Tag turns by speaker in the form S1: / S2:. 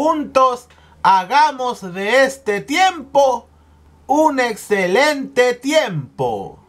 S1: Juntos hagamos de este tiempo un excelente tiempo.